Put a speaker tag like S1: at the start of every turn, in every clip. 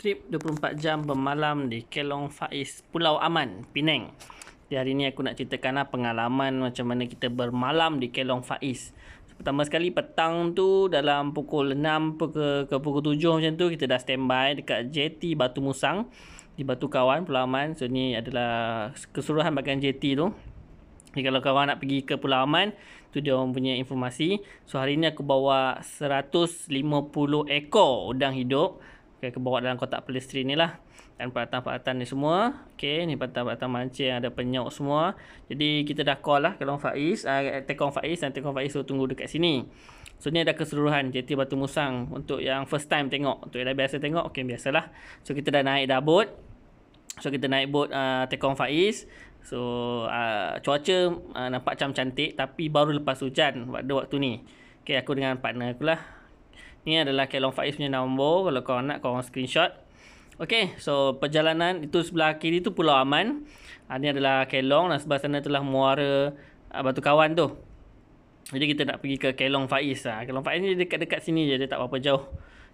S1: trip 24 jam bermalam di Kelong Faiz, Pulau Aman, Penang. Di hari ini aku nak ceritakanlah pengalaman macam mana kita bermalam di Kelong Faiz. Pertama sekali petang tu dalam pukul 6 ke, ke pukul 7 macam tu kita dah standby dekat JT Batu Musang di Batu Kawan, Pulau Aman. So ni adalah keseluruhan bagian JT tu. Jadi kalau kawan nak pergi ke Pulau Aman, tu dia orang punya informasi. So hari ni aku bawa 150 ekor udang hidup. Okay, kita bawa dalam kotak plastik ni lah dan peralatan-peralatan ni semua Okay, ni peralatan-peralatan mancing yang ada penyok semua jadi kita dah call lah kalau Faiz uh, tekong Faiz dan tekong Faiz tu tunggu dekat sini so ni ada keseluruhan JT Batu Musang untuk yang first time tengok untuk yang dah biasa tengok okay, biasalah so kita dah naik dah boat so kita naik boat uh, ah, tekong Faiz so uh, cuaca uh, nampak macam cantik tapi baru lepas hujan pada waktu ni Okay, aku dengan partner aku lah ini adalah Kelong Faiz punya nombor Kalau korang nak korang screenshot Okay so perjalanan itu sebelah kiri tu Pulau Aman Ini ah, adalah Kelong dan sebelah sana itulah muara ah, Batu Kawan tu Jadi kita nak pergi ke Kelong Faiz lah Kelong Faiz ni dekat-dekat sini je dia tak berapa jauh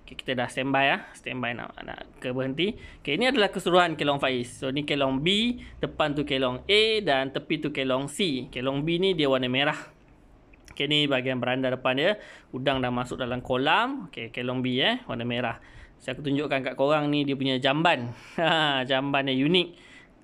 S1: Okay, kita dah standby lah. Standby nak, nak ke berhenti. Okay, ini adalah keseluruhan Kelong Faiz. So, ni Kelong B. Depan tu Kelong A. Dan tepi tu Kelong C. Kelong B ni dia warna merah. Okey ni bahagian beranda depan dia. Udang dah masuk dalam kolam. Okey kelong B eh warna merah. Saya so, tunjukkan kat korang ni dia punya jamban. Ha, jamban dia unik.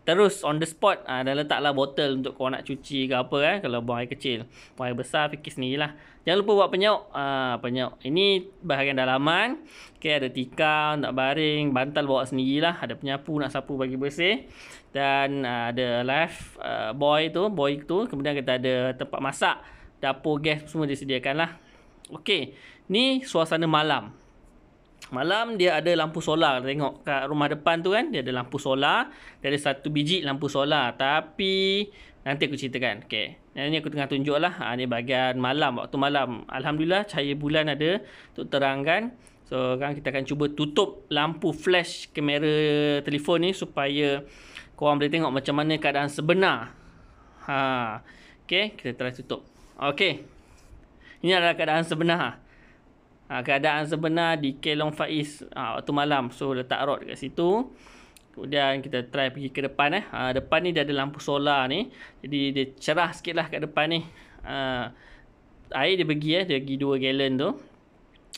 S1: Terus on the spot ha, dan letaklah botol untuk kau nak cuci ke apa eh kalau buang air kecil. Buang air besar fikir sendirilah. Jangan lupa buat penyok. Ah ha, penyok. Ini bahagian dalaman. Okey ada tikar, nak baring, bantal bawa sendirilah. Ada penyapu nak sapu bagi bersih. Dan ha, ada life ha, boy tu, boy tu. Kemudian kita ada tempat masak dapur gas semua disediakan lah. Okay, ni suasana malam. Malam dia ada lampu solar. Tengok kat rumah depan tu kan, dia ada lampu solar. Dia ada satu biji lampu solar. Tapi, nanti aku ceritakan. Okay, yang ni aku tengah tunjuk lah. Ha, ni bahagian malam, waktu malam. Alhamdulillah, cahaya bulan ada untuk terangkan. So, sekarang kita akan cuba tutup lampu flash kamera telefon ni supaya korang boleh tengok macam mana keadaan sebenar. Ha, okay, kita try tutup. Okey. Ini adalah keadaan sebenar. Ha, keadaan sebenar di Kelong Faiz ha, waktu malam. So, letak rod dekat situ. Kemudian kita try pergi ke depan. Eh. Ha, depan ni dia ada lampu solar ni. Jadi, dia cerah sikit lah kat depan ni. Ha, air dia pergi. Eh. Dia pergi 2 gallon tu.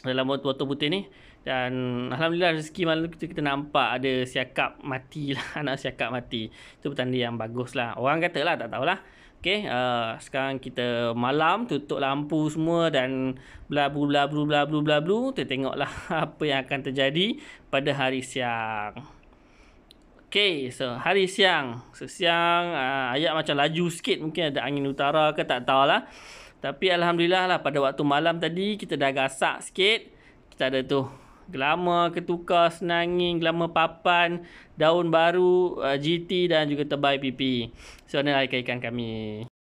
S1: Dalam botol putih ni. Dan Alhamdulillah rezeki malam tu kita, kita nampak ada siakap mati lah. Anak siakap mati. Itu petanda yang bagus lah. Orang kata lah tak tahulah. Okay, uh, sekarang kita malam, tutup lampu semua dan bla bla bla bla bla bla bla. Kita tengoklah apa yang akan terjadi pada hari siang. Okay, so hari siang. So, siang uh, ayat macam laju sikit mungkin ada angin utara ke tak tahulah. Tapi alhamdulillah lah pada waktu malam tadi kita dah gasak sikit. Kita ada tu gelama ketukar senangin gelama papan Daun baru uh, eh, GT dan juga tebai pipi So ni lah ikan-ikan kami